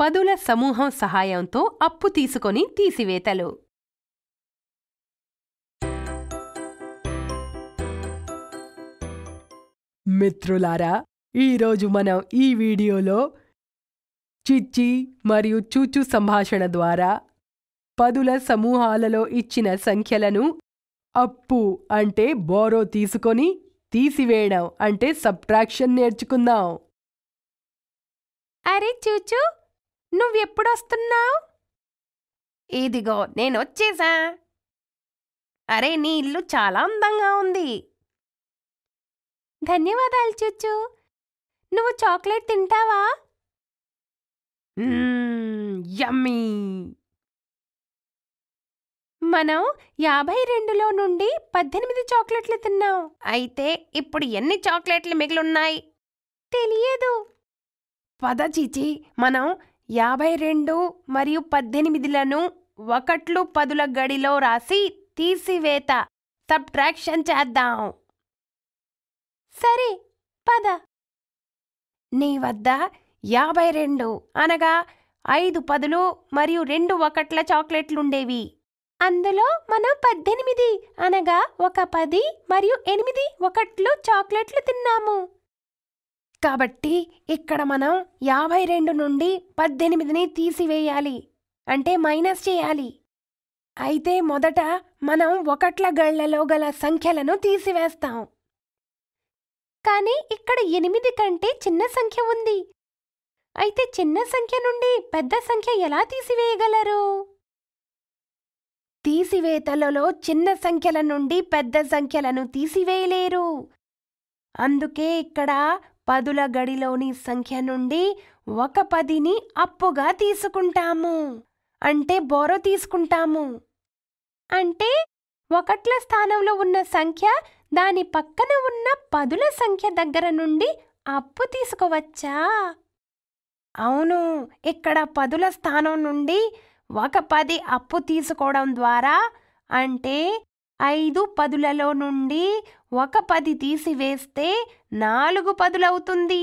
పదుల సమూహం సహాయంతో అప్పు తీసుకొని తీసివేతలు మిత్రులారా ఈరోజు మనం ఈ వీడియోలో చిచ్చి మరియు చూచు సంభాషణ ద్వారా పదుల సమూహాలలో ఇచ్చిన సంఖ్యలను అప్పు అంటే బోరో తీసుకొని తీసివేయడం అంటే సబ్ట్రాక్షన్ నేర్చుకుందాం అరే చూచూ నువ్వెప్పుడొస్తున్నావు ఇదిగో నేనొచ్చేసా అరే నీ ఇల్లు చాలా అందంగా ఉంది ధన్యవాదాలు చూచు నువ్వు చాక్లెట్ తింటావా యమ్మీ మనం యాభై రెండులో నుండి పద్దెనిమిది చాక్లెట్లు తిన్నాం అయితే ఇప్పుడు ఎన్ని చాక్లెట్లు ఉన్నాయి తెలియదు పద చీచి మనం యాభై రెండు మరియు పద్దెనిమిదిలను ఒకట్లు పదుల గడిలో రాసి తీసివేత సబ్ట్రాక్షన్ చేద్దాం సరే పద నీ వద్ద యాభై రెండు అనగా ఐదు పదులు మరియు రెండు ఒకట్ల చాక్లెట్లుండేవి అందులో మనం పద్దెనిమిది అనగా ఒక పది మరియు ఎనిమిది ఒకట్లు చాక్లెట్లు తిన్నాము కాబట్టి ఇక్కడ మనం యాభై రెండు నుండి పద్దెనిమిదిని తీసివేయాలి అంటే మైనస్ చేయాలి అయితే మొదట మనం ఒకట్ల గళ్లలో గల సంఖ్యలను తీసివేస్తాం కానీ ఇక్కడ ఎనిమిది కంటే చిన్న సంఖ్య ఉంది అయితే చిన్న సంఖ్య నుండి పెద్ద సంఖ్య ఎలా తీసివేయగలరు తీసివేతలలో చిన్న సంఖ్యల నుండి పెద్ద సంఖ్యలను తీసివేయలేరు అందుకే ఇక్కడ పదుల గడిలోని సంఖ్య నుండి ఒక పదిని అప్పుగా తీసుకుంటాము అంటే బోరో తీసుకుంటాము అంటే ఒకట్ల స్థానంలో ఉన్న సంఖ్య దాని పక్కన ఉన్న పదుల సంఖ్య దగ్గర నుండి అప్పు తీసుకోవచ్చా అవును ఇక్కడ పదుల స్థానం నుండి ఒక పది అప్పు తీసుకోవడం ద్వారా అంటే ఐదు పదులలో నుండి ఒక పది తీసివేస్తే నాలుగు పదులవుతుంది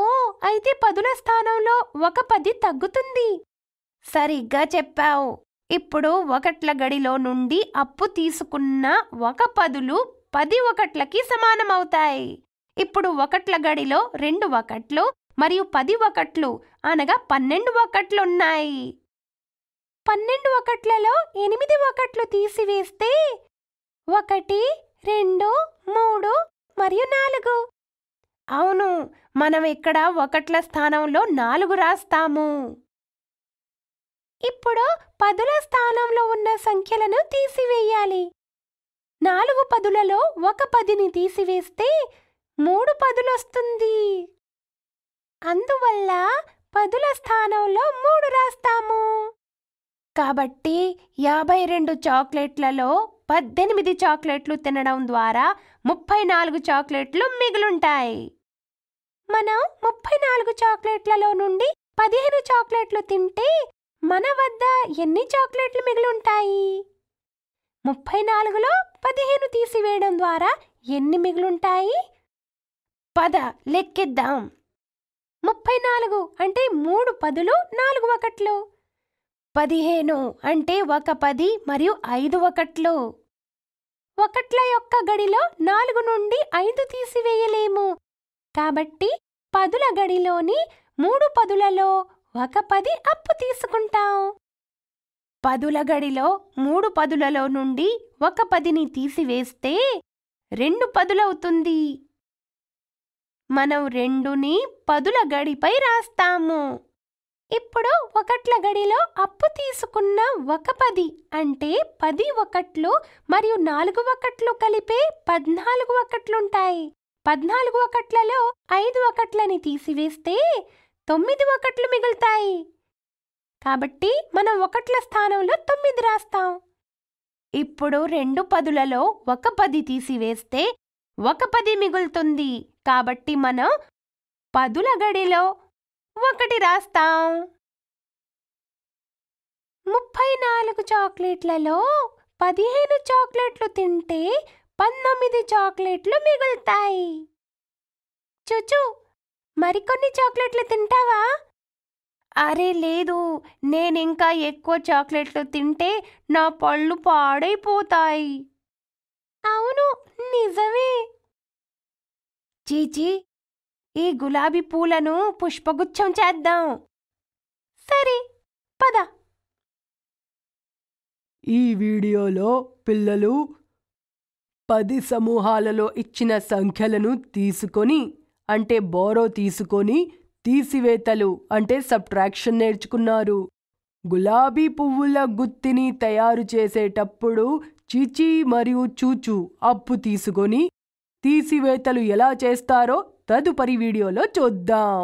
ఓ అయితే పదుల స్థానంలో ఒక పది తగ్గుతుంది సరిగ్గా చెప్పావు ఇప్పుడు ఒకట్ల గడిలో నుండి అప్పు తీసుకున్న ఒక పదులు పది ఒకట్లకి సమానమవుతాయి ఇప్పుడు ఒకట్ల గడిలో రెండు ఒకట్లు మరియు పది ఒకట్లు అనగా పన్నెండు ఒకట్లున్నాయి పన్నెండు ఒకట్లలో ఎనిమిది ఒకట్లు తీసివేస్తే ఒకటి రెండు మూడు మరియు నాలుగు అవును మనం ఇక్కడ ఒకట్ల స్థానంలో నాలుగు రాస్తాము ఇప్పుడు పదుల స్థానంలో ఉన్న సంఖ్యలను తీసివేయాలి నాలుగు పదులలో ఒక పదిని తీసివేస్తే మూడు పదులొస్తుంది అందువల్ల పదుల స్థానంలో మూడు రాస్తాము కాబట్టి యాభై రెండు చాక్లెట్లలో పద్దెనిమిది చాక్లెట్లు తినడం ద్వారా ముప్పై నాలుగు చాక్లెట్లు మిగులుంటాయి మనం ముప్పై నాలుగు చాక్లెట్లలో నుండి పదిహేను చాక్లెట్లు తింటే మన వద్ద ఎన్ని చాక్లెట్లు మిగిలుంటాయి ముప్పై నాలుగులో పదిహేను తీసివేయడం ద్వారా ఎన్ని మిగులుంటాయి పద లెక్కిద్దాం ముప్పై నాలుగు అంటే మూడు పదులు నాలుగు ఒకట్లు పదిహేను అంటే ఒక పది మరియు ఐదు ఒకట్లు ఒకట్ల యొక్క గడిలో నాలుగు నుండి ఐదు తీసివేయలేము కాబట్టి పదుల గడిలోని మూడు పదులలో ఒక పది అప్పు తీసుకుంటాం పదుల గడిలో మూడు పదులలో నుండి ఒక పదిని తీసివేస్తే రెండు పదులవుతుంది మనం రెండుని పదుల గడిపై రాస్తాము ఇప్పుడు ఒకట్ల గడిలో అప్పు తీసుకున్న ఒక పది అంటే పది ఒకట్లు మరియు నాలుగు ఒకట్లు కలిపే పద్నాలుగు ఒకట్లుంటాయి పద్నాలుగు ఒకట్లలో ఐదు ఒకట్లని తీసివేస్తే తొమ్మిది ఒకట్లు మిగులుతాయి కాబట్టి మనం ఒకట్ల స్థానంలో తొమ్మిది రాస్తాం ఇప్పుడు రెండు పదులలో ఒక పది తీసివేస్తే ఒక పది మిగులుతుంది కాబట్టి మనం పదుల గడిలో ఒకటి రాస్తాం ముప్పై నాలుగు చాక్లెట్లలో పదిహేను చాక్లెట్లు తింటే పంతొమ్మిది చాక్లెట్లు మిగులుతాయి చుచు మరికొన్ని చాక్లెట్లు తింటావా అరే లేదు నేనింకా ఎక్కువ చాక్లెట్లు తింటే నా పళ్ళు పాడైపోతాయి అవును నిజమే చీచీ ఈ గులాబీ పూలను పుష్పగుచ్చం చేద్దాం సరే పద ఈ వీడియోలో పిల్లలు పది సమూహాలలో ఇచ్చిన సంఖ్యలను తీసుకొని అంటే బోరో తీసుకొని తీసివేతలు అంటే సబ్ట్రాక్షన్ నేర్చుకున్నారు గులాబీ పువ్వుల గుత్తిని తయారు చేసేటప్పుడు చిచి మరియు చూచు అప్పు తీసుకొని తీసివేతలు ఎలా చేస్తారో తదుపరి వీడియోలో చూద్దాం